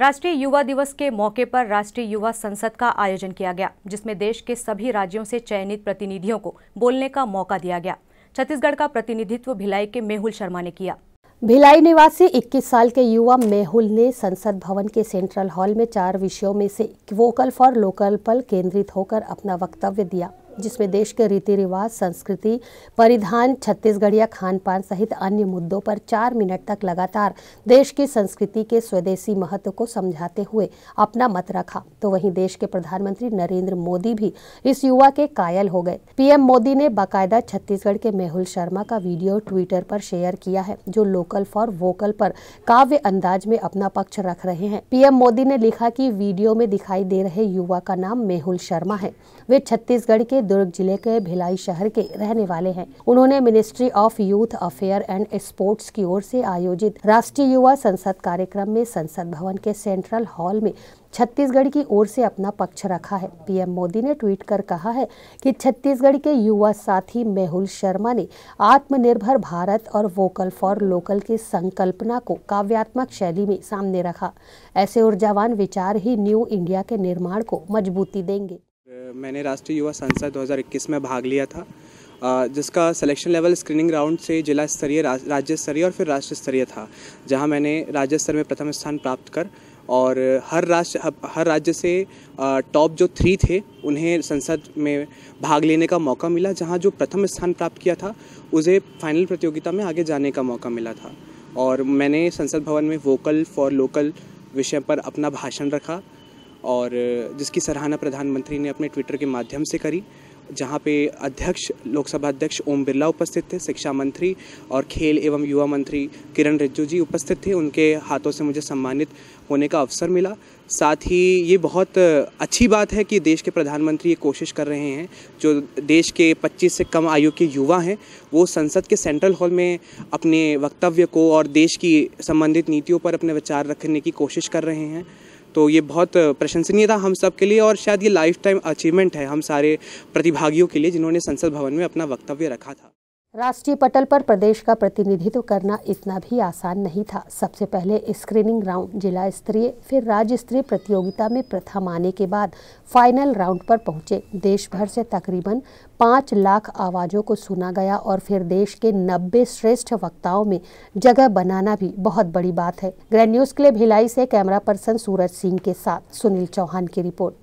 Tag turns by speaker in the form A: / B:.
A: राष्ट्रीय युवा दिवस के मौके पर राष्ट्रीय युवा संसद का आयोजन किया गया जिसमें देश के सभी राज्यों से चयनित प्रतिनिधियों को बोलने का मौका दिया गया छत्तीसगढ़ का प्रतिनिधित्व भिलाई के मेहुल शर्मा ने किया भिलाई निवासी 21 साल के युवा मेहुल ने संसद भवन के सेंट्रल हॉल में चार विषयों में से वोकल फॉर लोकल पर केंद्रित होकर अपना वक्तव्य दिया जिसमें देश के रीति रिवाज संस्कृति परिधान छत्तीसगढ़िया खान पान सहित अन्य मुद्दों पर चार मिनट तक लगातार देश की संस्कृति के स्वदेशी महत्व को समझाते हुए अपना मत रखा तो वहीं देश के प्रधानमंत्री नरेंद्र मोदी भी इस युवा के कायल हो गए पीएम मोदी ने बाकायदा छत्तीसगढ़ के मेहुल शर्मा का वीडियो ट्विटर पर शेयर किया है जो लोकल फॉर वोकल पर काव्य अंदाज में अपना पक्ष रख रहे हैं पीएम मोदी ने लिखा कि वीडियो में दिखाई दे रहे युवा का नाम मेहुल शर्मा है वे छत्तीसगढ़ के दुर्ग जिले के भिलाई शहर के रहने वाले हैं उन्होंने ministry of youth affair and sports की ओर से आयोजित राष्ट्रीय युवा संसद कार्यक्रम में संसद भवन के सेंट्रल हॉल में छत्तीसगढ़ की ओर से अपना पक्ष रखा है पीएम मोदी ने ट्वीट कर कहा है कि छत्तीसगढ़ के युवा साथी मेहुल शर्मा ने आत्मनिर्भर भारत और वोकल फॉर लोकल की संकल्पना को काव्यात्मक शैली में सामने रखा ऐसे ऊर्जावान विचार ही न्यू इंडिया के निर्माण को मजबूती देंगे
B: मैंने राष्ट्रीय युवा संसद 2021 में भाग लिया था जिसका सिलेक्शन लेवल स्क्रीनिंग राउंड से जिला स्तरीय राज्य स्तरीय और फिर राष्ट्र स्तरीय था जहां मैंने राज्य स्तर में प्रथम स्थान प्राप्त कर और हर राष्ट्र हर राज्य से टॉप जो थ्री थे उन्हें संसद में भाग लेने का मौका मिला जहां जो प्रथम स्थान प्राप्त किया था उसे फाइनल प्रतियोगिता में आगे जाने का मौका मिला था और मैंने संसद भवन में वोकल फॉर लोकल विषय पर अपना भाषण रखा और जिसकी सराहना प्रधानमंत्री ने अपने ट्विटर के माध्यम से करी जहाँ पे अध्यक्ष लोकसभा अध्यक्ष ओम बिरला उपस्थित थे शिक्षा मंत्री और खेल एवं युवा मंत्री किरण रिज्जू जी उपस्थित थे उनके हाथों से मुझे सम्मानित होने का अवसर मिला साथ ही ये बहुत अच्छी बात है कि देश के प्रधानमंत्री ये कोशिश कर रहे हैं जो देश के 25 से कम आयु के युवा हैं वो संसद के सेंट्रल हॉल में अपने वक्तव्य को और देश की संबंधित नीतियों पर अपने विचार रखने की कोशिश कर रहे हैं तो ये बहुत प्रशंसनीय था हम सब के लिए और शायद ये लाइफ टाइम अचीवमेंट है हम सारे प्रतिभागियों के लिए जिन्होंने संसद भवन में अपना वक्तव्य रखा था
A: राष्ट्रीय पटल पर प्रदेश का प्रतिनिधित्व करना इतना भी आसान नहीं था सबसे पहले स्क्रीनिंग राउंड जिला स्तरीय फिर राज्य स्तरीय प्रतियोगिता में प्रथम आने के बाद फाइनल राउंड पर पहुंचे देश भर से तकरीबन पाँच लाख आवाज़ों को सुना गया और फिर देश के नब्बे श्रेष्ठ वक्ताओं में जगह बनाना भी बहुत बड़ी बात है ग्रैंड न्यूज़ के लिए भिलाई से कैमरा पर्सन सूरज सिंह के साथ सुनील चौहान की रिपोर्ट